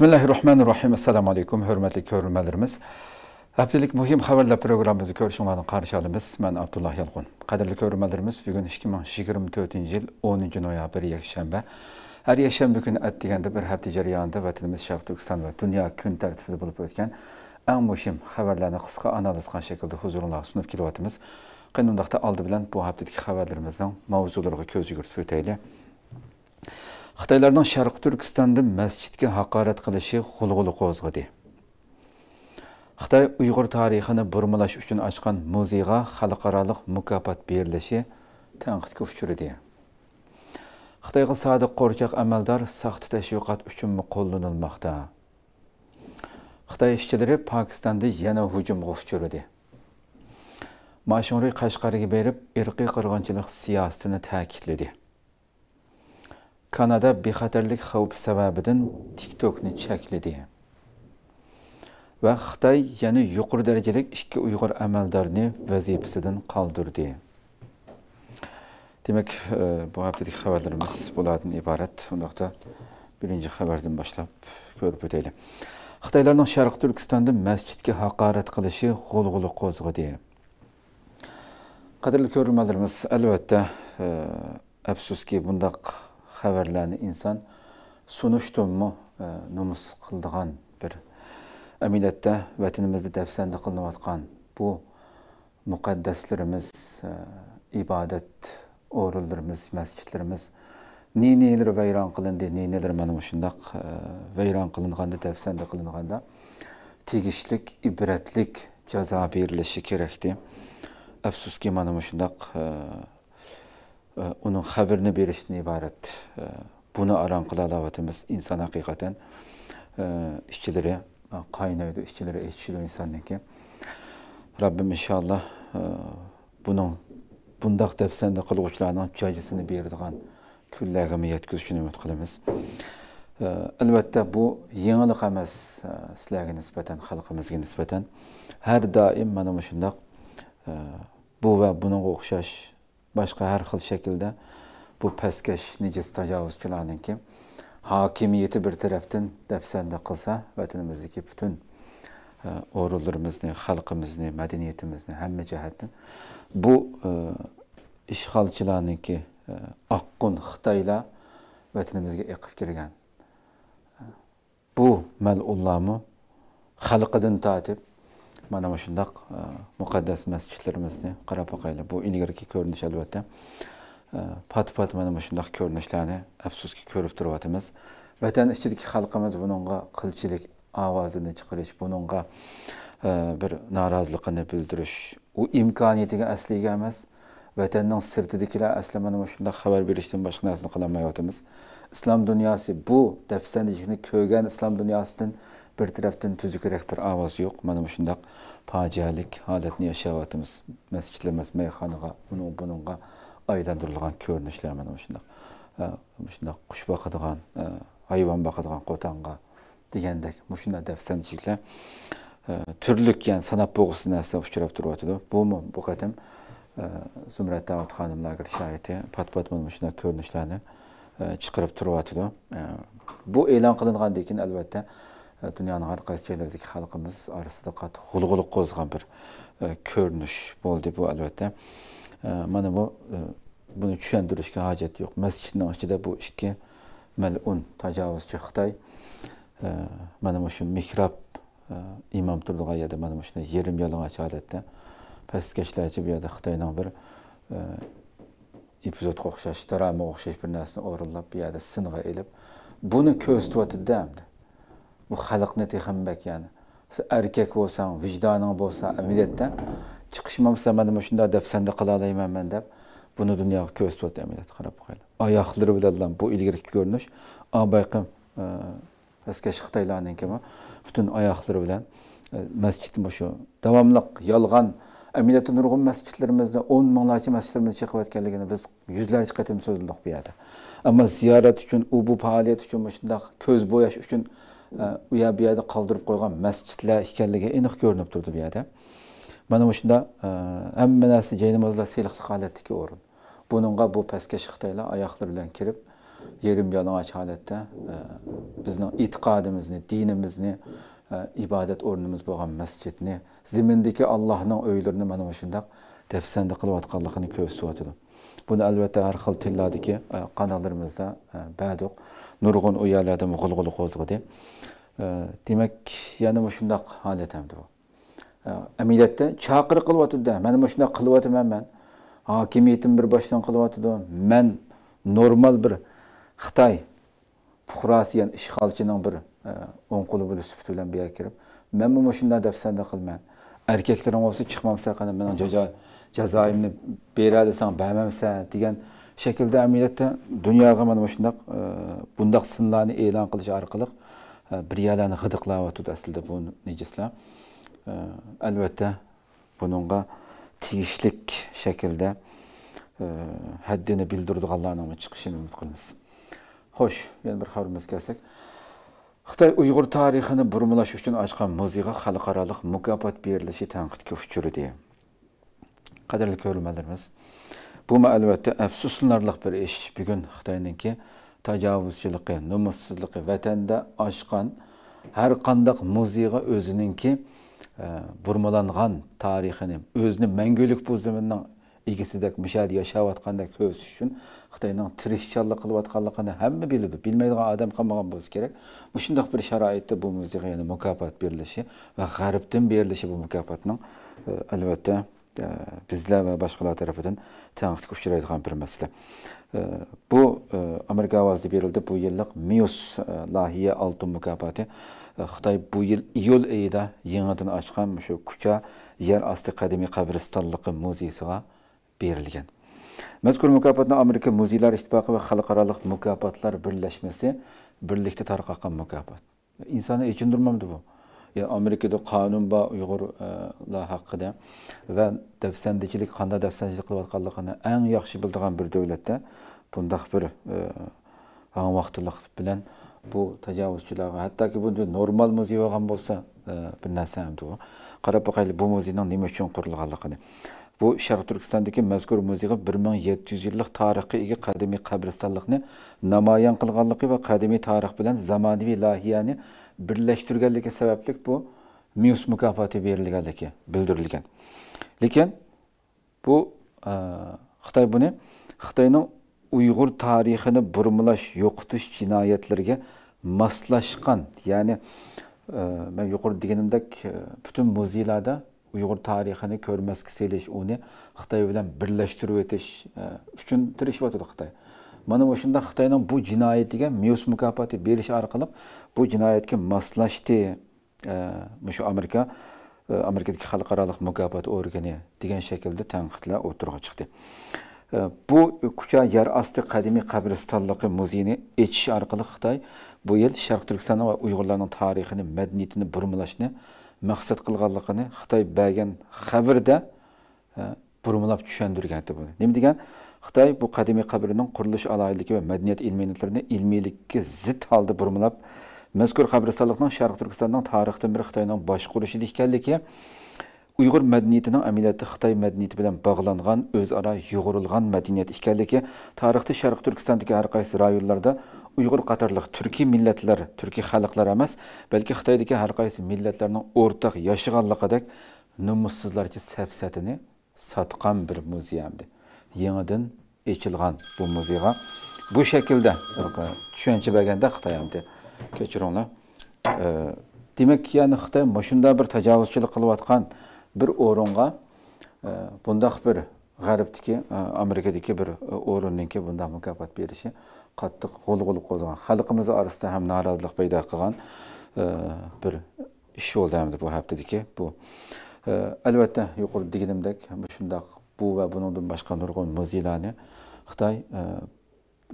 Bismillahirrahmanirrahim. Assalamu alaykum, hörmətli görülmələrimiz. Həftəlik mühim xəbərlər proqramımızı görüşmədən qarşılayırıq. Mən Abdullah Yalqın. Qədirli görülmələrimiz bu gün 2024-cü il 10-cu noyabr yekşənbə. Hər yekşənbə günü ət deyəndə bir həftə cəryanında vətənimiz Şərq Türkistan və dünya gün tərtibində olub ötən ən mühim xəbərlərini qısqa analiz qan şəkildə huzurunuza sunub kilovat. Qınındaqda aldı bilən bu həftəlik xəbərlərimizin mövzularına göz yürütüb ötəyləyik. Xitoylarning Sharq Turkistonda hakaret haqorat qilishi xulg'uli qo'zg'adi. Xitoy Uyg'ur tarixini burmalash uchun ochgan muzeyga xalqaro mukofot berilishi tanqidga uchradi. Xitoyga sodiq qo'rchoq amaldor saxta üçün uchun qo'llanilmoqda. Xitoy işçileri Pakistan'da yana hujumga uchradi. Mashhuriy Qashqarga berib, irqiy qirg'inchilik siyasetini ta'kidladi. Kanada bexatarlik xavfi sababidan TikTokni Ve Va yani yukarı derecelik işki ikki Uyg'ur amaldorni vazifasidan qoldirdi. Demak, e, bu haftadaki haberlerimiz bu haftadagi xabarlarimiz Birinci iborat. Undaqda Görüp xabardan boshlab ko'rib o'taylik. Xitoylarning Sharq Turkistonda masjidga haqorat qilishi g'ulg'ula qo'zg'adi. Qadrli ko'rmanlarimiz, albatta, afsuski e, bundaq xəbərlərini insan sunuşdummu, numus qıldığan bir əməliyyatda vətənimizdə dəfsəndə qılınıbatqan bu müqəddəslərimiz, ibadət orullarımız, məscidlərimiz neyniler vəyran qılındı, neyniler mənim şundaq vəyran qılınğanda, dəfsəndə qılınğanda tegişlik, ibrətlik cəza verilishi kerakdi. Əfsus ki, mənim şundaq onun xəbirini verişdən ibarət e, bunu aran qıla davetimiz insan hakikaten e, işçileri e, kaynıyordu, işçileri yetişiyor insanın ki. Rabbim inşallah bunun bundaq dəfsəndə qılğıçlarının cəzasını verdiğin küllərini yetkizişini ümid qılırıq. Əlbəttə bu yenilik emas sizlərə nisbətən, xalqımıza nisbətən hər daim mənim şundaq bu və bunun oxşar Başka her xil şekilde bu pastkash nejiz tajovuzchilarniki hakimiyeti bir taraftan tarafdan dafsanda qilsa vatanimizniki butun e, o'rinlarimizni xalqimizni madaniyatimizni hamma jihatdan bu e, ishg'olchilarniki oqqun e, xitoylar vatanimizga eqib kirgan bu malullarmi xalqidan tortib mana shundaq e, muqaddas masjidlarimizni qarab boqaylik bu ilgarigi ko'rinish albatta e, pat pat mana shundaq ko'rinishlarni afsuski ko'rib turyapmiz vatan ichidagi xalqimiz bunga qilchilik ovozini chiqarish bunga e, bir noroziligini bildirish u imkoniyatiga asli ega emas vatanning sirtidagilar asli mana shundaq xabar berishdan boshqa narsani qilolmayotimiz islom dunyosi bu dafsandilikni ko'rgan islom dunyosidan bir tarafdan tüzükerek bir avaz yok. Mana şundaq facialik halatni yaşayatımız. Mescitlerimiz meyxanaga, bunun bununga aylandırılgan görünüşler mana şundaq. Şundaq quş baqadigan, hayvan baqadigan qotanga degandek mushunda dafsanchiliklar türlük yani sanat boğusu nesne uçurap duruyordu. Bu mu bu kadem e, Zümrüt Davut Hanımlar şahidi pat pat bulmuşuna görünüşlerini e, çıkarıp duruyordu. bu ilan kılıngan dekin elbette dünyanın har qaysi joylaridagi xalqimiz orasida qattiq g'ulg'uliq qo'zg'an bir e, ko'rinish oldu bu albatta bana e, bu e, bunu çüşendirişki hacet yok. Mescidin açı da bu işki melun, ikki malun tajovuzchi xitoy mana shu imam durduğa yedi, bana bu shunday yerim yalan yalang'och holatda pastkashlarchi bir yerda xitoyning bir epizod o'xshash dramaga o'xshash bir nesini narsani o'rinlab bu yerda sing'a ilib buni ko'rsatyotiddamdi bu xalqni teximmak ya'ni erkak bo'lsang vijdoning bo'lsa amaliyotda chiqishim bo'lsa mana shundoq deb sanda qila olmayman deb buni dunyoga ko'z tutdi amaliyot qarab qo'yadi oyoqlari bilan bu ilgari ko'rinish obayqim pastkash e, xitoylarnikimi butun oyoqlari bilan e, masjid shu davomliq yolg'on amaliyotda nurg'un masjidlarimizda o'n minglarcha masjidlarimizni chiqayotganligini biz yuzlarcha qatim so'zladik bu yerda ammo ziyorat uchun u bu faoliyat uchun shundoq ko'z bo'yash uchun u yer bu yerda qoldirib qo'ygan masjidlar ekanligi aniq ko'rinib turdi bu yerda mana shunda hamma narsa jaynimizlar siyliqliq holatdagi o'rin buningga bu pastkash xitoylar oyoqlar bilan kirib yerim yalang'och holatda bizni e'tiqodimizni dinimizni ibodat o'rnimiz bo'lgan masjidni zimindagi allohning uylarini mana shundoq dafsanda qilayotganligini ko'rsatib o'tdi buni albatta har xil tillardagi kanallarımızda bəduq nurg'un u g'ulg'ul g'ulg'ula qo'zg'adi demak yana mana shundoq holat hamdi bu amiliyatda chaqiriq qilyotibdi mana mana shunday qilyotiman man hokimiyatim bir boshdan qilyotdi man normal bir xitoy fuqarosi ya'ni ishg'olchining bir o'ng qo'li bo'lib sufti bilan bu yerga kirib man mana shundoq deb sanda qilman erkaklarim bo'lsa chiqmamsan qani meni jazoimni beradi san bermamsan degan şekilde əməliyyatda dünyaga mana şundaq e, bundaq ilan e'lon qilish orqali e, bir ve g'idiqlayotdi aslida bu nejislar albatta bununga e, tegishlik shaklda haddini bildirdiganlarning chiqishini umid qilamiz xo'sh yana bir xabarimizga kelsak xitoy uyg'ur tarixini burmalash uchun ochgan muzeyga xalqaroliq birleşi berilishi tanqidga uchradi qadrli ko'rmanlarimiz bumi albatta afsuslanarliq bir iş ish bugun ki, tajovuzchiligi nomussizligi vatanda oshqon har qandaq muzeyga o'zininki e, burmalangan tarixini özünü mangulik bu zaminning egisidek mushadi yashayotgandek ko'rsish uchun xitoyning tirishchanlik qilayotganligini hamma biladi adam odam qolmagan bo'lsa Bu shundoq bir sharoitda bu muzeyga yana mükafat berilishi va g'arbdan berilishi bu mukofotning e, albatta bizlər və başqalar tərəfindən tənqid fikir ayrılan bir məsələ. Bu e, Amerika avazı verildi bu illik MIUS e, layihə altın mükafatı. E, Xitay bu il iyul ayında yenidən açılan şu Kuça yer astı qədimi qəbristanlığı muzeyisinə verilgan. Məzkur mükafatni Amerika Muzeylər İttifaqı və Xalqaralıq Mükafatlar Birləşməsi birlikdə tarqatqan mükafat. İnsanı ekindirməmdi bu. ya Amerikada qonun bor Uyg'urlar e, haqida va dafsandichilik qanday dafsandichilik qilayotganligini eng yaxshi biladigan bir devlette bunda bir e, vaqtlilik bilan bu Hatta ki bunda normal muzey bo'lgan bo'lsa e, bir narsa hamdi u qarab boqaylik bu muzeyning nima uchun qurilganligini bu sharq turkistondagi mazkur muzeyga bir ming yetti yuz yillik tarixga ega qadimiy qabristonlikni namoyon qilganligi va qadimiy tarix bilan zamonaviy birlashtirganligi sababli bu mius mukofoti berilganligi bildirilgan lekin bu e, xitoy buni xitoyning uyg'ur tarixini burmalash yo'qotish jinoyatlariga moslashgan ya'ni e, man yuqori deganimdek e, butun muzeylarda uyg'ur tarixini ko'rmasga selish uni xitoy bilan birlashtirib o'tish uchun tirishyotdi xitoy mana shunda xitoyning bu jinoyatiga myus mukofoti berish orqali bu jinoyatga moslashdi shu amerika e, amerikadagi xalqaro mukofot organi degan shaklda tanqidlar o'tirg'a chiqdi bu kucha yer osti qadimiy qabristonligi muzeyini echish orqali xitoy bu yil sharq turkiston va uyg'urlarning tarixini madaniyatini burmalashni maqsad qilganligini xitoy bergan xabarda e, burmalab tushundirgan nima degan xitoy bu qadimiy qabrning qurilish alohidligi va madaniyat ilmiyatlarini ilmiylikka zid holda burmulab mazkur qabristonlikning sharq turkistonning tarixdan bir xitoyning qurishi ekanligi uyg'ur madaniyatining amaliyotda xitoy madaniyati bilan bog'langan o'zaro yug'urilgan madaniyat ekanligi tarixda sharq turkistondagi har qaysi rayonlarda uyg'ur qatorliq turkiy millatlar turkiy xalqlar emas balki xitoydagi har qaysi millatlarning o'rtaq yashaganligidek nomussizlarcha safsatini satqan bir muzeumdi yeniden echilgan bu muzeyga bu shaklda tushuncha berganda xitoy onu. Demek demak ya'ni xitoy mana bir tajovuzchilik qilayotgan bir o'ringa bundoq bir g'arbdiki e, amerikadagi bir e, o'rinninki bundoq mukofot berishi qattiq gül qo'zg'agan xalqimiz orasida ham norozilik paydo qilgan e, bir ish hem de bu haftadagi bu albatta yuqorida deganimdek shundoq bu va bunundan boshqa nurg'un muzeylarni xitoy e,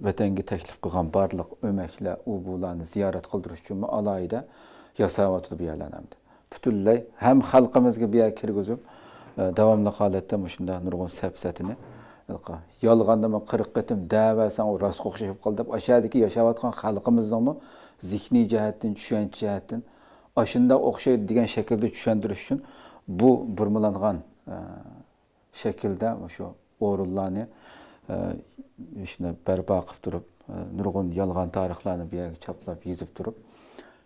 vatanga taklif qilgan barliq o'maklar u bularni ziyorat qildirish uchun alohida yasayotdi bu yerlarni butunlay ham xalqimizga bu yerga kirgizib davomli holatda mana shunday nurg'un sapsatini yolg'ondami qirq qitim davasan u e, rost o'xshab qoldi deb oshadiki yashayotgan xalqimiznimi zihniy jihatdan tushunch jihatdan shunda o'xshaydi degan shaklda tushuntirish uchun bu burmalangan şekilde şu orullarını e, işte berba kıp durup e, nurgun yalgan tarihlerini bir yere çaplayıp yazıp durup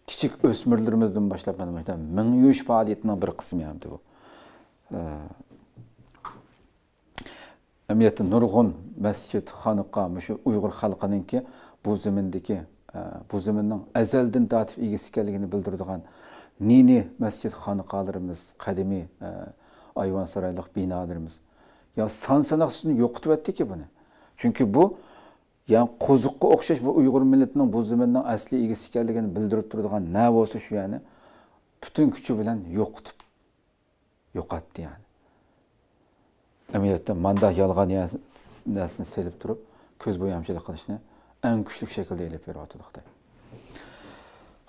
küçük ösmürlerimizden başlayıp ben de faaliyetinden bir kısmı yaptı bu. E, Emiyette nurgun mescid, hanıka, şu Uygur halkının ki bu zemindeki e, bu zeminden ezelden datif ilgisi geldiğini bildirdiğin nini mescid hanıkalarımız, kademi e, Ya san yo son sanoqsizini ki buni chunki bu ya'ni qo'ziqqa o'xshash bu uyg'ur millatining bu zaminning asli egasi ekanligini bildirib turadigan na bo'lsa shu ya'ni butun kuchi bilan Yok yo'qotdi ya'ni amaliyotda mandah yolg'on narsani selib turib ko'z bo'yamchilik qilishni eng kuchli shaklda ilib beryotdi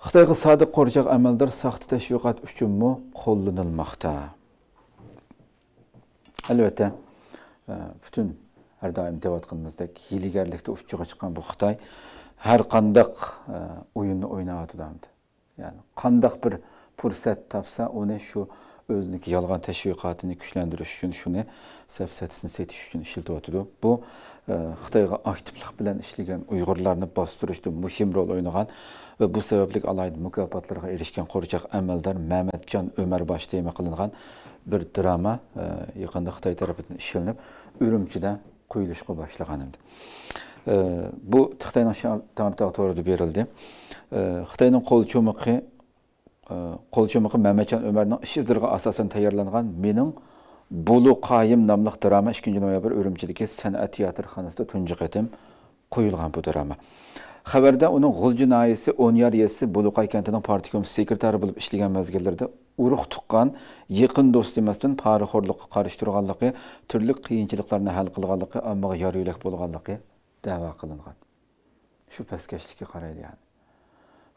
xitoy sadık koruyacak qo'rchoq sahtı teşvikat üçün uchunmi qo'llanilmoqda albatta e, butun har doim deyotganimizdek hiylagarlikda uchiga chiqqan bu xitoy har qandaq e, o'yinni o'ynayotgandi ya'ni qandaq bir fursat topsa uni shu o'ziniki yolg'on tashviqotini kuchlantirish uchun shuni safsatisini setish uchun ishlatyotdi bu xitoyga aktivlik bilan ishlagan uyg'urlarni bostirishda muhim rol o'ynagan va bu sababli alohida mukofotlarga erishgan qo'richoq amaldor mamatjon o'marbosh tema qilingan bir drama yaqinda xitoy tarafidan ishlanib urumchida quyilishga boshlagan edi bu xitoyning to'g'rida berildi xitoyning qo'l cho'miqi qo'l cho'miqi mamatjon o'marning ish izdirga asosan tayyorlangan mening Bulu Qayim namlıq drama 2-ci noyabr Ürümçidəki Sənət Teatrxanasında tunçu qətim qoyulğan bu drama. Xəbərdə onun Gulcu nayisi onyar yar yesi Buluqay kəntinin partikom sekretari olub işləyən məzgillərdə uruq tuqqan, yaqın dost emasdan parixo'rlikqa qarshi turganligi, turli qiyinchiliklarni hal qilganligi, ammaga yor yo'lak bo'lganligi da'vo qilingan. Shu pastkashlikka qaraydi ya'ni.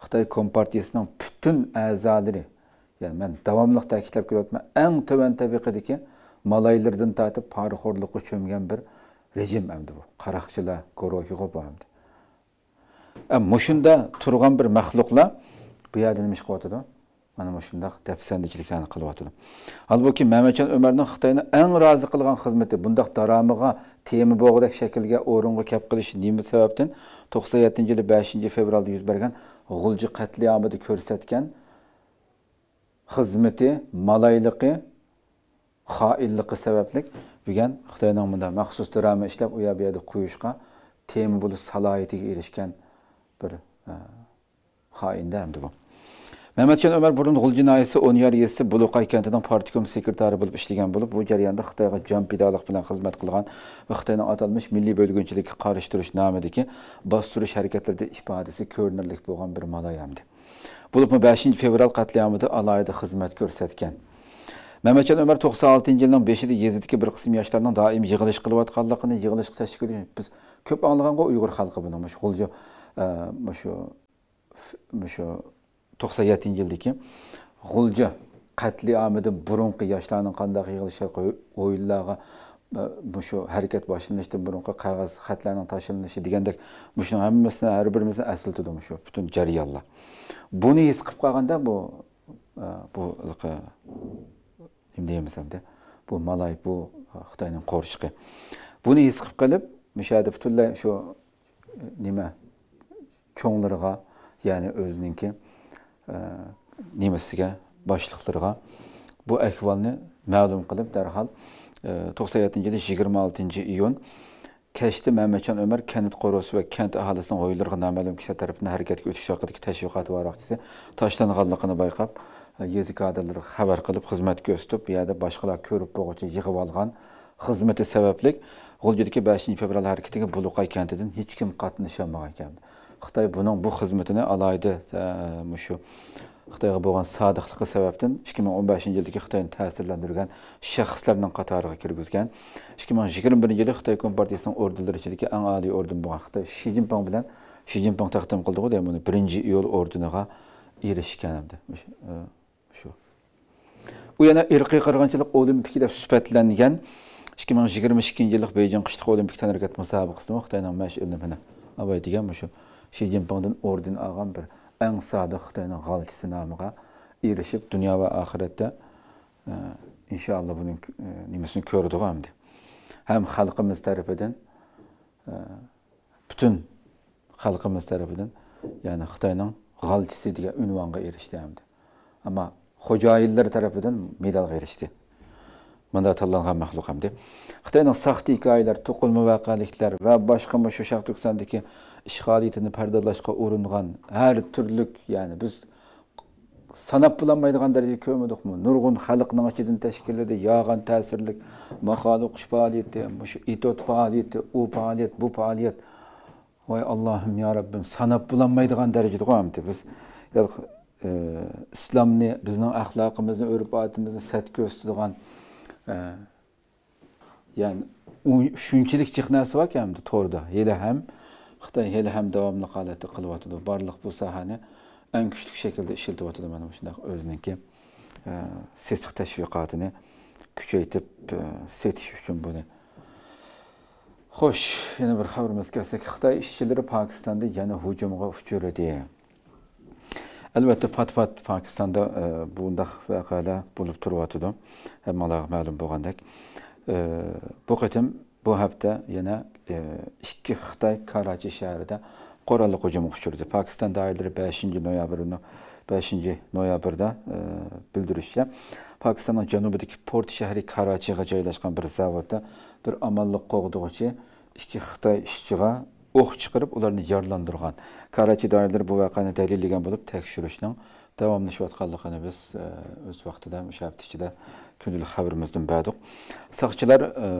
Xitoy kompartiyasining butun a'zolari, ya'ni men davomli ta'kidlab kelayotman, eng tuban tabaqadagi malaylardan tatib poraxo'rlikqa cho'mgan bir rejim endi bu qaroqchilar guruhiga bu endi mushunda turgan bir maxluqlar bu yerda nima ish qilyotidi mana mana shundaq dafsandichiliklarni qilyotidi holbuki mamajon umarning xitoyni eng rozi qilgan xizmati bundoq daromiga temi bog'idek shaklga o'ringa kap qilish nima sababdan to'qson yettinchi yili beshinchi fevralda yuz bergan g'ulji qatliyomida ko'rsatgan xizmati malayligi xoinligi sababli bugun xitoy nomida maxsus drama ishlab u yoq bu yoqda qo'yishga tema bo'lish salohiyatiga erishgan bir e, xoinda endi bu mamatjon umar burun g'ulji o'n yar yesi buluqay kentining partikom sekretari bo'lib ishlagan bo'lib bu jarayonda xitoyga pidolik bilan xizmat qilgan va xitoyni atalmish milliy bo'lgunchilikka qarshi turish nomidagi bostirish harakatlarida ifodasi ko'rinarli bo'lgan bir maloyamdi hamdi bo'libmi beshinchi fevral qatliamida alohida xizmat ko'rsatgan Ömer umar to'qson oltinchi yilning besh bir kısım yaşlarından daim yığılış doim yig'ilish qilayotganligini yig'ilish tashkil biz ko'p anglagan uyg'ur xalqi buni shu g'uljo shu shu to'qson yettinchi yildagi g'uljo qatliamidan burungi yoshlarning qanday yig'ilish o'yinlarga shu harakat boshlanishdan burungi qog'oz xatlarning tashlanishi degandek shuni hammasini har birimizni asl tutdim shu butun jarayonlar buni his qilib qolganda bu bu эмне эмесем да бул малай бул кытайдын корчугу буну эс кылып келип мишада бүтүнлөй ушу неме чоңлорго яни өзүнүнки немесиге башлыктарга бу аквалны маалым кылып дархал токсон жетинчи жылы жыйырма алтынчы июнь Keşti Mehmetcan Ömer kent korusu ve kent ahalisinin oylarına naməlum kişi tərəfindən hərəkətə ötüş haqqındakı təşviqat varaqçısı taşlanğanlığını bayqab yezi kadrlar xabar qilib xizmat ko'rsatib bu yerda boshqalar ko'rib bo'lg'icha yig'ib olgan xizmati sababli g'uljidagi beshinchi fevral harakatiga buluqay kentidan hech kim qatnasholmagan ekan xitoy buning bu xizmatini alohida shu xitoyga bo'lgan sodiqligi sababdan ikki ming o'n beshinchi yildagi xitoyni ta'sirlantirgan shaxslarning qatoriga kirgizgan ikki ming yigirma birinchi yili xitoy kompartiyasining ordenlari ichidagi eng oliy orden bo'lgan xitoy shi zinpin bilan shi zinpin taqdim qildi uni birinchi yo'l ordeniga erishgan Uyana u yana irqiy qirg'inchilik olimpikida suhbatlangan ikki ming yigirma ikkinchi yillik beyjing qishliq olimpik tanarakat musobaqasida xitoyning mashhur abay degan shu shi zinpindan orden olgan bir eng sodiq xitoyning g'alchisi nomiga erishib dunyo va oxiratda e, inshaalloh buning e, nimasini ko'rdik hamdi ham xalqimiz bütün e, butun xalqimiz tarafidan ya'ni xitoyning g'alchisi diye unvonga erishdi hamdi Ama xo'jayinlar tarafidan medal erishdi manda tanlangan maxluq ham deb xitoyning saxta hikoyalar to'qilma voqeliklar va boshqa shu sharqturkistondagi ishg'oliyatini pardalashga uringan her turlik ya'ni biz sanab derece darajada ko'rmadikmi nurg'un xalqning ichidan tashkilladi yog'an ta'sirlik maqola o'qish faoliyati shu itot faoliyati u faoliyat bu faoliyat voy allohim yo robbim sanab derece darajada biz islomni bizning axloqimizni e, urf odatimizni sat ko'rsatadigan ya'ni shunchalik jiq narsa borku hamda to'rda hali ham xitoy hali ham davomli holatda qilyotidi barliq bu sohani eng kuchli shaklda ishlatyotidi mana shunday o'ziniki e, sesiq tashviqotini kuchaytirib e, setish uchun buni xo'sh yana bir xabarimizga kelsak xitoy ishchilari pokistonda yana hujumga uchradi Elbette Fatfat Pakistanda e, bundaq vəqələ bulub turvatıdı. Həm malaq məlum boğandak. E, bu qitim bu hafta yine e, iki Xitay Karachi şəhərində qorallı hücum uçurdu. Pakistan dairələri 5 noyabrını 5 noyabrda e, bildirişlə Pakistanın cənubudakı port şehri Karachiyə yerləşən bir zavodda bir amallıq qoğduğucu iki Xitay işçiyə ox çıkarıp onları yaralandırğan. Karaki dairələri bu vəqəni dəlil edən olub təkşürüşlə davamlı şivatxallıqını biz ə, e, öz vaxtıda müşahid ikidə gündəlik xəbərimizdən bəduq. Saxçılar e,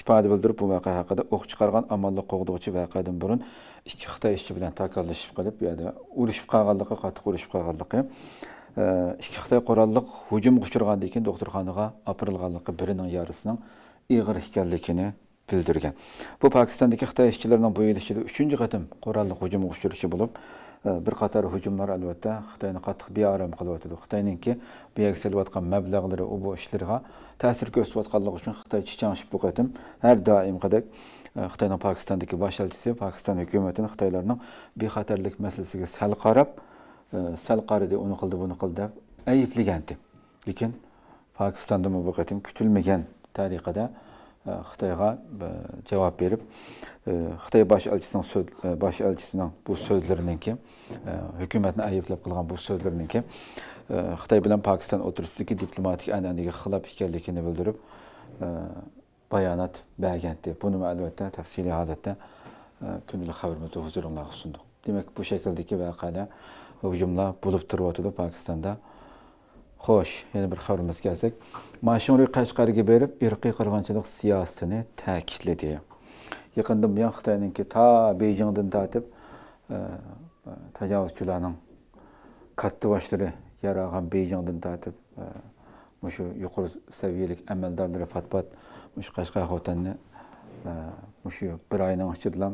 ifadə bildirib bu vəqə haqqında ox çıxarğan amalla qoğduqçu vəqədən burun iki Xitay işçi bilan takallışıb qalıb, yəni uruşub qalğanlığı, qatıq uruşub qalğanlığı e, iki Xitay qoranlıq hücum uçurğandan keyin doktorxanağa aparılğanlığı birinin yarısının iğir ikənligini bildirgan bu pokistondagi xitoy ishchilarining bu yil ichida uchinchi qatim qurolli hujum uchrashi bo'lib e, bir qator hujumlar albatta xitoyni qattiq bearom qilyotdi xitoyninki bu yerga selyotgan mablag'lari u bu ishlarga ta'sir ko'rsatayotganligi uchun xitoy chichanshib bu qatim har doimgidek xitoyning pokistondagi bosh elchisi pokiston hukumatini xitoylarning bexatarlik masalasiga sal qarab sal qaradi uni qildi buni qildi deb ayblagandi lekin pokistondami bu qatim kutilmagan tariqada Қытайға жауап беріп, Қытай баш әлчісінің баш әлчісінің бұл сөздерінен ке, үкіметін айыплап қылған бұл сөздерінен ке, Қытай білен Пакистан отырысыдегі дипломатик әнәнеге қылап екенлігін білдіріп, bayanat belgendi. Bunu elbette tefsili halette kündülük haberimizi huzuruna sunduk. Demek bu şekildeki vakala hücumla bulup duruyordu Pakistan'da. xo'sh yana bir xabarimizga kelsak mashinuriy qashqarga berib irqiy qirg'onchilik siyosatini ta'kidladi bu buyon xitoyninki ta Beijingdan tortib e, tajovuzchilarning kattivoshlari yarag'an bejingdan tortib e, shu yuqori saviyalik amaldorlari pat pat shu qashqar xotinni e, shu bir oyning ichida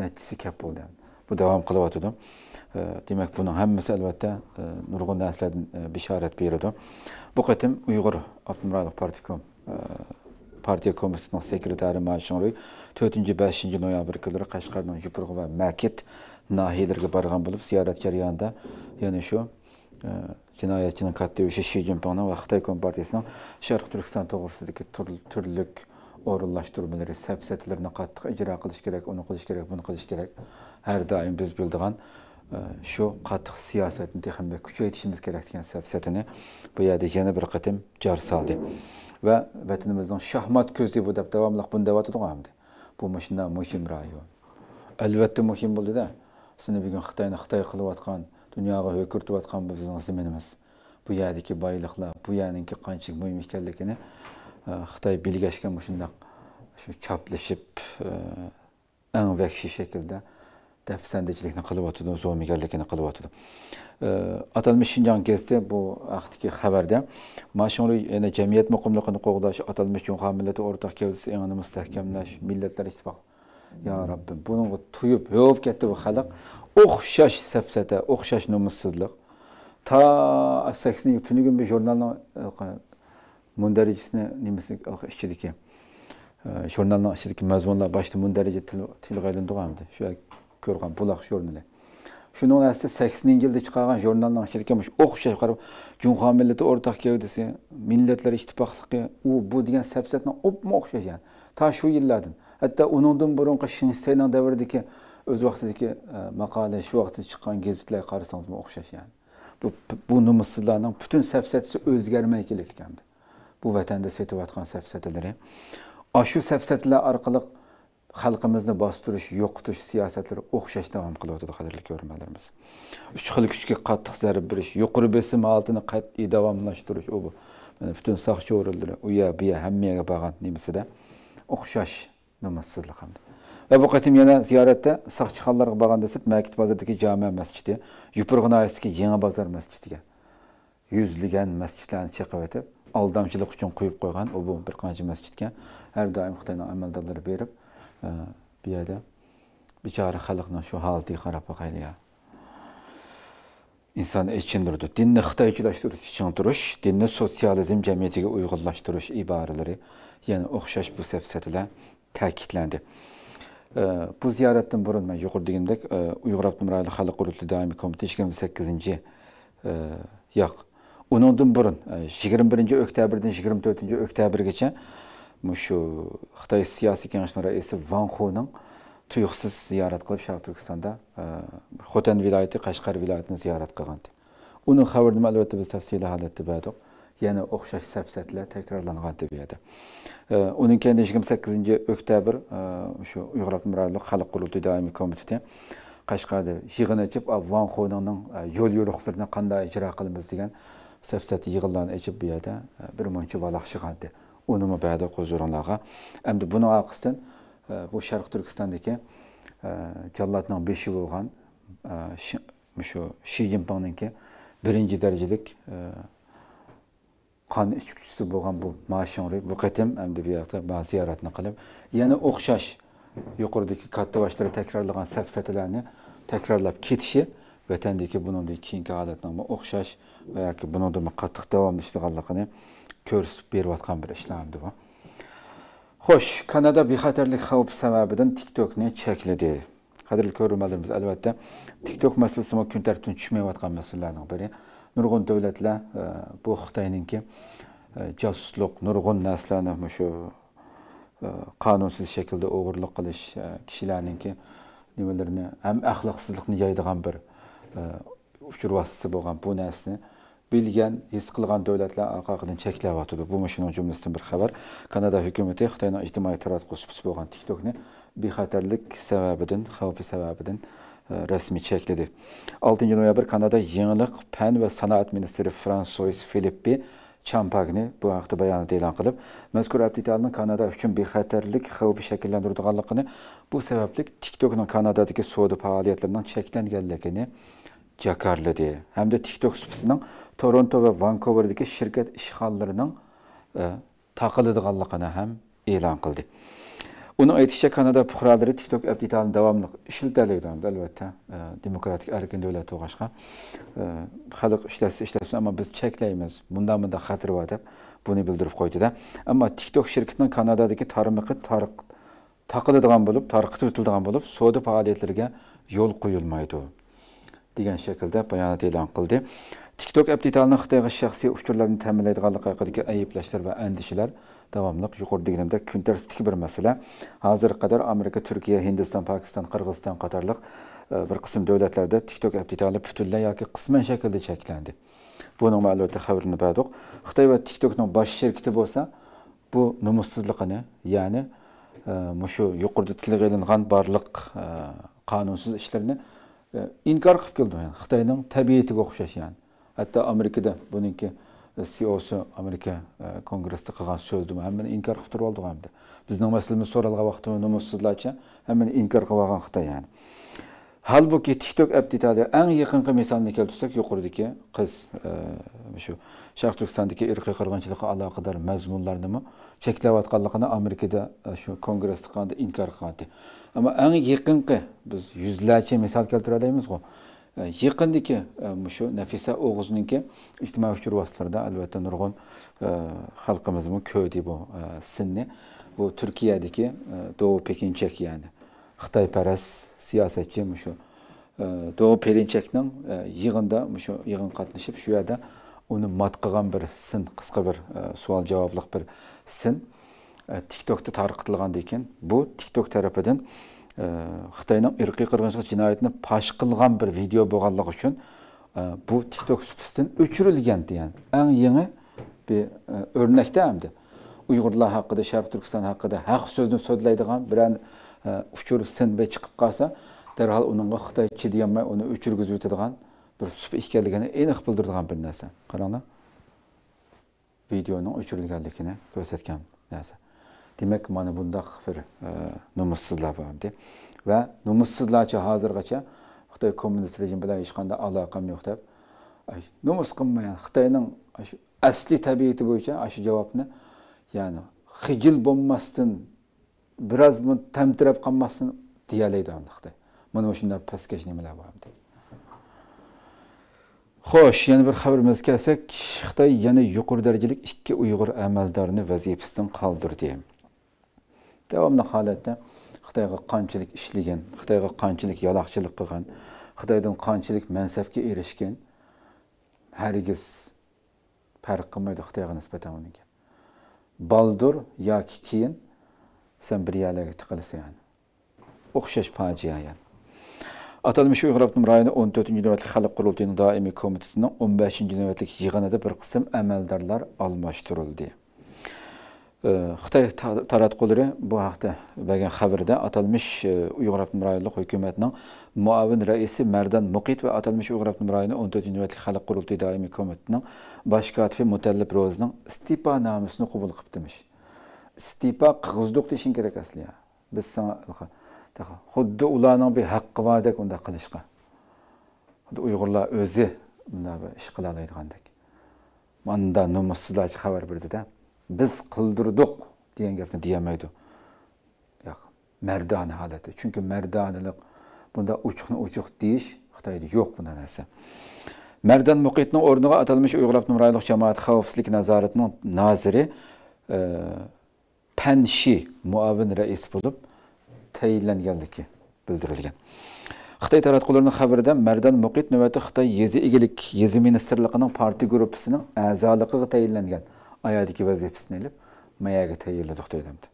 natijasi kap bo'ldi bu davom qilyotidi ee, demak buni hammasi albatta e, nurg'un bir e, bishorat beradi bu qatim uyg'ur abdumuralov partikom e, partiya komissiyasining sekretari mashinroy to'rtinchi beshinchi noyabr kunlari qashqarning yupurg'i va makit nahiyalariga borgan bo'lib yani şu, yana shu jinoyatchining katta ishi shi zinpinni va xitoy kompartiyasining sharq turkiston to'g'risidagi turlik orunlaşdırmaları, səbsətlərinə qatlıq icra qilish kerak, onu qilish kerak, bunu qilish kerak. Hər daim biz bildiğin şu qatlıq siyasətini texmə küçəyitişimiz kerak deyən səbsətini bu yerdə yenə bir qıtım car saldı. Və vətənimizin şahmat közü bu dəb davamlıq bunu dəvat edən hamdı. Bu məşinə mühim rayon. Əlbəttə mühim oldu da. Səni bu gün Xitayını Xitay qılıb atqan, dünyaya hökürtüb atqan bizim ziminimiz. Bu yerdəki baylıqlar, bu yəninki qançıq mühim ikənligini Ee, Xitoy birlashgan shundoq shu choplashib eng vahshiy shaklda dafsandachilikni qilyotdi zo'migarlikni qilyotdi ee, Atalmış shinjon gazeti bu haqdagi haberde, mashhuriy yana cemiyet, muqimligini qo'g'dash atalmış jumha millati ortak kavzisi inanı mustahkamlash millatlar ittifoqi yo robbim bunga tuyib yo'p ketdi bu xalq o'xshash safsata o'xshash nomussizlik ta sakson tunigun bu jurnalni e, mundarijasini nemislik ichidagi jurnalning ichidagi mazmunlar boshida mundarija tilga aylandirganmidi shu ko'rgan buloq jurnali shuning orasida saksoninchi yilda chiqargan jurnalning ichidagi o'xshash qarab junho millati o'rtoq o'rtaq desa millatlar ittifoqligi u bu degan sapsatni o'pma o'xshagan to shu yillardan hatto undan burungi shinsayni davridagi o'z vaqtidagi maqola shu vaqtda chiqqan gazetlar qarasangiz o'xshash ya'ni bu bu nomussizlarning butun safsatisi o'zgarmay kelayotgandi bu vatanda sotayotgan safsatalari shu safsatlar orqali xalqimizni bostirish yo'qotish siyosatlari o'xshash davom qilyotdi qadrli ko'rmalarimiz uch xil kuchga qattiq zarb berish yuqori besim holatini qat'iy davomlashtirish u bu mana butun soqchi o'rinlari u yer bu yer hammaga borgan nimasida o'xshash nimassizlik hamda va bu qatim yana ziyoratda soqchi xonlarga borgan desa makit bozordagi jome masjidi yupurg'inoyasdagi yangi bozor masjidiga yuzlagan masjidlarni chiqib o'tib aldamchilik uchun qo'yib qo'ygan u bu bir qancha masjidga har doim xitoyni amaldorlari berib bu yerda bechora xalqni shu holatiga qarab boqaylik insonni echindirdi dinni xitoychilashtirish chiqintirish dinle sosyalizm jamiyatiga uyg'unlashtirish iboralari yani o'xshash bu safsatalar ta'kidlandi bu ziyaretten burun man yuqori degandek uyg'ur abdumrali xalq qurulti doimiy komiteti yigirma sakkizinchi e, yo'q Унундан бұрын 21 октябрден 24 октябргече мушу Қытай саяси кеңешінің рәйісі Ван Хуның тұйықсыз зиярат қылып Шарқ Түркістанда Хотен вилаяты, Қашқар вилаятын зиярат қылған. Оның хабарын әлбетте біз тәфсилі халетті бәдік. Яны оқшаш сәпсәтлер тәкрарланған деп еді. Оның кенде 28 октябр шу Ұйғырлық мұрайлық халық құрылты даими комитеті Қашқарды жиғын етіп Ван Хуның ел-ел қандай ижра қылымыз деген safsat yig'inlarni ichib bu yerda e, bir muncha valaqshig'andi unimi badi huzuringlarga endi buni orqasidan e, bu sharq turkistondagi e, jallodning beshi bo'lgan shu shi yinpingniki birinchi darajalik qon ichkuchisi bo'lgan bu mashinri bu qatim endi bu yoqda ziyoratni qilib yana o'xshash yuqoridagi katta boshlar takrorlagan safsatalarni takrorlab ketishi vatandagi buningdek keyingi odatnoma o'xshash va yoki buningda qattiq davom ishlaganligini ko'rsatib berayotgan bir ishlardi bu xo'sh kanada bexatarlik xavfi sababidan tiktokni chekladi qadrli ko'rilmalarimiz albatta tiktok masalasi kun tartibdan tushmayotgan masalalarning biri nurg'un davlatlar e, bu xitoyninki e, josuslik nurg'un narsalarni shu e, qonunsiz shaklda o'g'irlik qilish kishilarninki nimalarni ham axloqsizlikni yaydigan bir fikir vasitəsi boğan bu nəslini bilgən, hiss qılğan dövlətlər arqaqdan çəkiləvatıdır. Bu məşinin cümləsindən bir xəbər. Kanada hökuməti Xitayla ictimai tərəz qoşubusu boğan TikTok-ni bexətərlik səbəbindən, xəvfi səbəbindən rəsmi çəkildi. 6 noyabr Kanada Yeniliq, Fən və Sənayət Ministri Fransois Filippi Champagni bu haqda bəyanat elan qılıb, məzkur abditalının Kanada üçün bexətərlik xəvfi şəkilləndirdiyini, bu səbəblik TikTok-nun Kanadadakı savdo fəaliyyətlərindən çəkilənganligini Hem de tiktok supisining toronto ve vankuverdagi şirket ishg'ollarining e, taqiladiganligini hem ilan qildi uning aytishicha kanada fuqarolari tiktok aptitalni devamlı. ishlatalaydi albatta e, demokratik erken devlet tug'ashga xalq e, ishlasin ishlasin ama biz cheklaymiz bundan bunday xatir bor deb buni bildirib qo'ydida Ama tiktok shirkatining kanadadagi tarmog'i taqiladigan bo'lib tarqitib o'tiladigan bo'lib savdo faoliyatlariga yo'l qo'yilmaydi degan shaklda bayonot e'lon qildi tiktok aptitalni xitoyga shaxsiy uchurlarni ta'minlaydiganligi haqidagi ayblashlar va andishalar davomli yuqorida deganimda kun tartibdagi bir masala hozirga qadar amerika turkiya hindiston pokiston qirg'iziston qatorliq e, bir qism davlatlarda tiktok aptitali butunlay yoki qisman shaklda cheklandi buni ma'lumotda xabarini berdik xitoy va tiktokning bosh sherkiti bo'lsa bu nomussizligini ya'ni e, mushu yuqorida tilga ilingan barliq e, qonunsiz ishlarni inkor qilib keldi yani xitoyning tabiatiga o'xshash ya'ni hatto amerikada buningki siyosi amerika kongressda qilgan so'zni hammani inkor qilib turib oldi hamda bizning maslimiz so'ralgan vaqtda nomussizlarcha hammani inkor qilib olgan xitoy ya'ni halbuki tiktok app aptitali eng yaqinqi misolni keltirsak yuqoridagi qiz shu sharq turkistondagi irqiy qirg'inchilikqa aloqador mazmunlarnimi cheklayotganligini amerikada e, şu shu kongress inkar inkor ama en eng ki biz yüzlerce yuzlarcha misol keltira olamizku yaqindiki shu nafisa ki ijtimoiy uchur vositalarida albatta nurg'un xalqimizni ko'di bu e, e, sinni bu Türkiye'deki Doğu Pekin Çek ya'ni xitoyparast siyosatchi shu Doğu Perinçek'nin yığında, şu yığın katlaşıp şu yerde uni мат қылған бір сын қысқа бір ә, э, суал жауаплық бір сын ә, тиктокта тарқытылған екен бұл тикток тарапыдан қытайның э, ирқи қырғыншылық жинайтыны паш қылған бір видео болғанлығы үшін ә, бұл тикток сүпістен өшірілген деген ең еңі әмді. Uygurlar hakkında, Şarkı Türkistan hakkında hak sözünü söyleydiğin bir an uçur bir sub ekanligini aniq bildiradigan bir narsa qaranglar videoning o'chirilganligini ko'rsatgan narsa demak mana bundaq bir e, nomussizlar deb va nomussizlarcha hozirgacha xitoy kommunist rejim bilan hech qanday aloqam yo'q deb numus qilmay xitoyning asli tabiati bo'yicha shu javobni ya'ni hijil bo'lmasdan biroz tamtirab qolmasdan deyalaydi xitoy mana shunday pastkash nimalar bor deb xo'sh yana bir xabarimizga kelsak xitoy yana yuqori darajalik ikki uyg'ur amaldorni vazifasidan qoldirdi davomli holatda xitoyga qanchalik ishlagan xitoyga qanchalik yaloqchilik qilgan xitoydan qanchalik mansabga erishgan hargiz farq qilmaydi xitoyga nisbatan uniki baldur yoki keyin san bir yalaga tiqilsa o'xshash fojia yani Atalmış Uyğurabdum rayonu 14-cü növbətlik Xalq Qurultayının daimi komitetinin 15-ci növbətlik yığınında bir qısım əməldarlar almışdırıldı. Xitay taratquları bu haqda bəgən xəbərdə atalmış Uyğurabdum rayonluq hökumətinin muavin rəisi Mərdan Muqit və atalmış Uyğurabdum rayonu 14-cü növbətlik Xalq Qurultayı daimi komitetinin baş katibi Mutəllib Rozinin istifa namusunu qəbul qıbdımış. İstifa qığızduq deşin kerak əslində. Biz sənə xuddi ularning bir haqqi bordek unda qilishga xuddi uyg'urlar o'zi bunday bir ish qila oladigandak manda nomussizlar xabar berdida biz qildirdiq degan gapni deyolmaydi yo'q mardona holati chunki mardonalik bunda uchuqni uçuk deyish xitoyda yok bunda narsa mardan muqitni o'rniga atalmish uyg'urab nurayliq jamoat xavfsizlik nazoratining noziri e, penşi muavin reis bulup tayinlanganligi bildirilgan xitoy taratqularning xabarida mardan muqit navbatda xitoy yezi egalik yezi ministrligining partiya gruppasining a'zoligiga tayinlangan oyadagi vazifasini ilib mayaga tayinladi xitoy demdi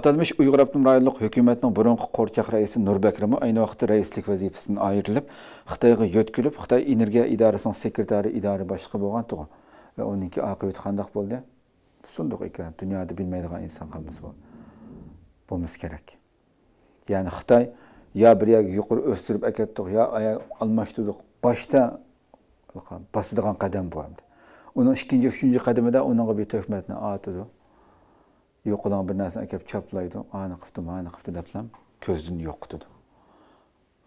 atalmish uyg'ur abdum rayonliq hukumatning burungi qo'rchoq raisi nurbakrimi ayni vaqtda raislik vazifasidan ayrilib xitoyga yo'tkilib xitoy energiya idorasining sekretari idora boshlig'i bo'lgan tug'an va uninki oqibati kandak bo'ldi Sunduk ikram dünyada bilmaydigan inson hammasi bo'ldi bo'lmasa kerak ya'ni xitoy yo bir yoq yuqori o'stirib akatdiq yo oyoq almashtirdik boshda bosadigan qadam bu uni ikkinchi uchinchi qadamida unaqa bir hukumatni otidi yo'qilgan bir narsani akelib choplaydi ani qilibdi mani qilibdi deblam ko'zdan yo'qitdi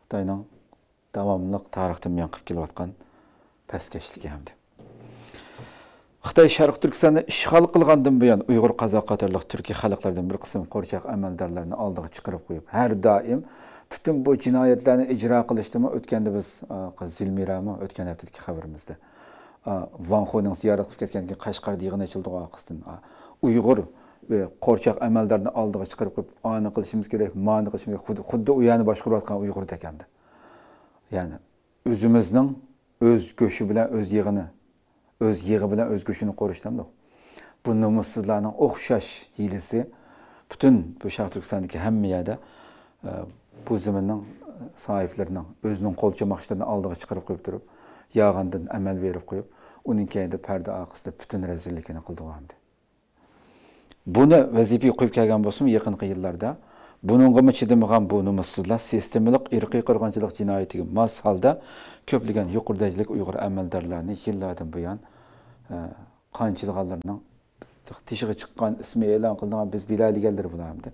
xitoyni davomliq tarixda men qilib kelayotgan pastkashlik hamdi Xitay Sharq Turkistonni ishg'ol qilgandan buyon Uyg'ur, Qozoq qatorliq turkiy xalqlardan bir qism qo'rchoq amaldorlarni oldiga chiqarib qo'yib, har doim butun bu jinoyatlarni ijro qilishdimi o'tganda biz e, Zilmirami o'tgan haftadagi xabarimizda Van e, Xoning ziyorat qilib ketgan keyin Qashqar yig'in ochildi oqistin. E, Uyg'ur qo'rchoq amaldorlarni oldiga chiqarib qo'yib, oni qilishimiz kerak, mani qilishimiz kerak, xuddi u yani boshqarayotgan Uyg'ur takamdi. Ya'ni o'zimizning o'z go'shi bilan o'z yig'ini öz yığı bilen öz o'z koruştan qo'rishdi bu numusuzlarının okşaş hilesi bütün bu Şah Türkistan'daki hem yerda e, bu zeminin zaminning e, sohiblarining o'zining qo'lcha maqsadlarini oldiga chiqarib qo'yib turib yog'indan amal berib qo'yib uning keyinda parda bütün butun razilligini qildirgandi Bunu vazifeyi koyup kelgan bo'lsin yakın yıllarda, Bununğa chidamagan bu numussizlar sistemalik irqiy qirg'inchilik jinoyatiga mos holda ko'plagan yuqoridagidek uyg'ur amaldorlarini yillardan buyon e, qanchilganlarning tishiga chiqqan ismi e'lon qilingan biz bilaydiganlar bularni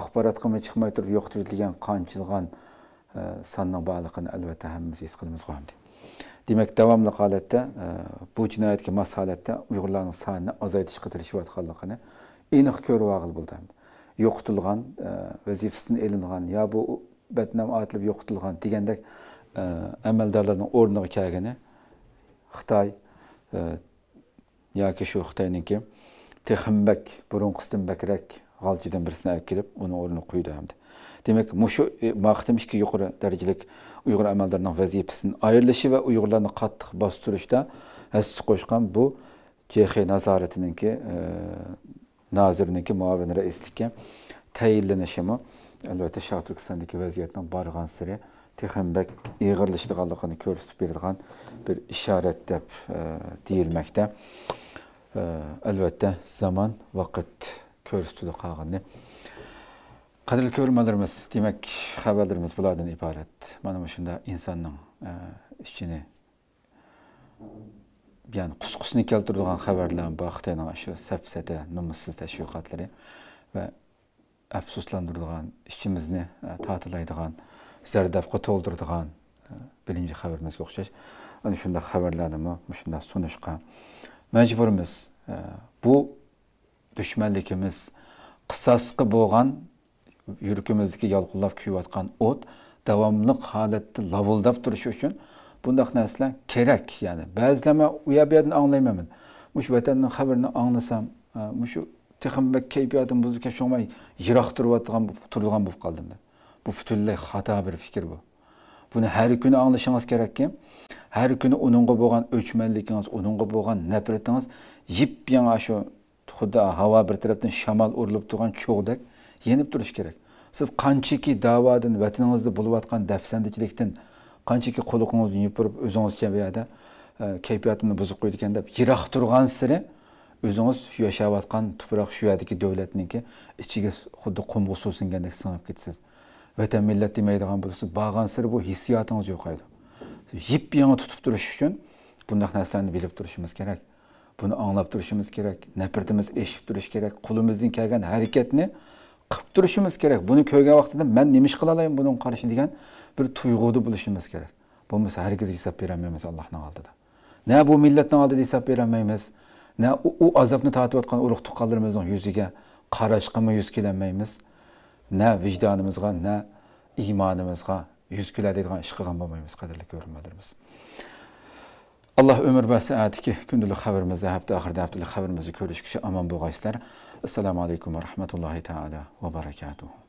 axborotga chiqmay turib yo'qtirilgan qanchilgan e, sanning borligini albatta hammamiz his qilamiz demak davomli holatda e, bu jinoyatga mos holatda uyg'urlarning sonini ozaytishga tirishayotganligini aniq ko'rib buldum. yo'qitilgan e, vazifasidan ilingan Ya bu bedenim badnam otilib yo'qitilgan degandek amaldorlarni e, o'rniga kelgani xitoy e, yoki shu xitoyniki texmbak burunqisidan bakrak g'olchidan birisini olib kelib uni o'rnini qo'ydi hamda demak mushu vaqtim ki yuqori darajalik uyg'ur amaldorlarning vazifasidan ayrilishi ve uyg'urlarni qattiq bostirishda hissa koşkan bu chexiya nazoratininki naziriniki muavinlere eslikge teyillenişimi elbette Şartı Kısan'daki vaziyetten bargan siri texembek iğirlişdiğanlığını körüstüp berilgan bir işaret dep e, deyilmekte. E, elbette zaman, vakit körüstülü qağını. Qadirli körülmelerimiz, demek haberlerimiz bulardan ibaret. Mana şunda insanın e, işini yəni qusqusunu keltirdiğin xəbərlərə baxdığın aşı səfsədə numussuz təşviqatları və əfsuslandırdığın işimizni e, tatilaydığın zərdəbqə toldurduğun e, birinci xəbərimizə oxşar. Ana yani şunda xəbərlərni məşunda sunuşqa məcburumuz. E, bu düşmənlikimiz qısasqı bolğan yürəkimizdəki yalqınlab küyüb atqan ot davamlıq halətdə lavuldab turışı üçün bundaq nərsələr kerek yani bəziləmə uya anlayamamın, Muş vatanın xəbərini anlasam, muş texim bək keyfiyyətim buzukə şomay yıraq durvatğan turduğan bu qaldım. Bu bütünlüy xata bir fikir bu. Bunu her gün anlaşmanız gerek ki, her gün onunla boğan ölçmenlikiniz, onunla boğan nefretiniz, yip yana aşo, Xuda hava bir taraftan şamal urulup duran çoğdak yenip duruş gerek. Siz kançiki davadın, vətininizde buluvatkan defsendiçilikten qanchaki quduqingizni yupurib o'zingizcha kabi yerda e, kayfiyatimni buzib qo'ydi deb yiroq turgan siri o'zingiz yashayotgan tuproq shu yerdagi davlatniki ichiga xuddi qumga suv singandek singib ketasiz vatan millat demaydigan bo'lasiz borgan sir bu hissiyotingiz yo'qaydi yip yangi tutib turish uchun bundoq narsalarni bilib turishimiz kerak buni anglab turishimiz kerak nafratimiz eshitib turish kerak qo'limizdan kelgan harakatni qilib turishimiz kerak buni ko'rgan vaqtida man nima ish qila olaman buni qarshi degan bir tuyg'uda bo'lishimiz kerak bo'lmasa hargiz hisob berolmaymiz allohni oldida na bu millatni oldida hisob berolmaymiz na u, u azobni tortayotgan urug' tuqqanlarimizni yuziga qarashqama yuz kelolmaymiz na vijdonimizga na iymonimizga yuz keladigan ish qilgan bo'lmaymiz qadrli ko'rinmadirmiz alloh umr va saatiki kundalik xabarimizda hafta oxirida haftalik xabarimizni ko'rishguncha omon bo'lg'aysizlar assalomu alaykum va rahmatullohi taala va barakatuh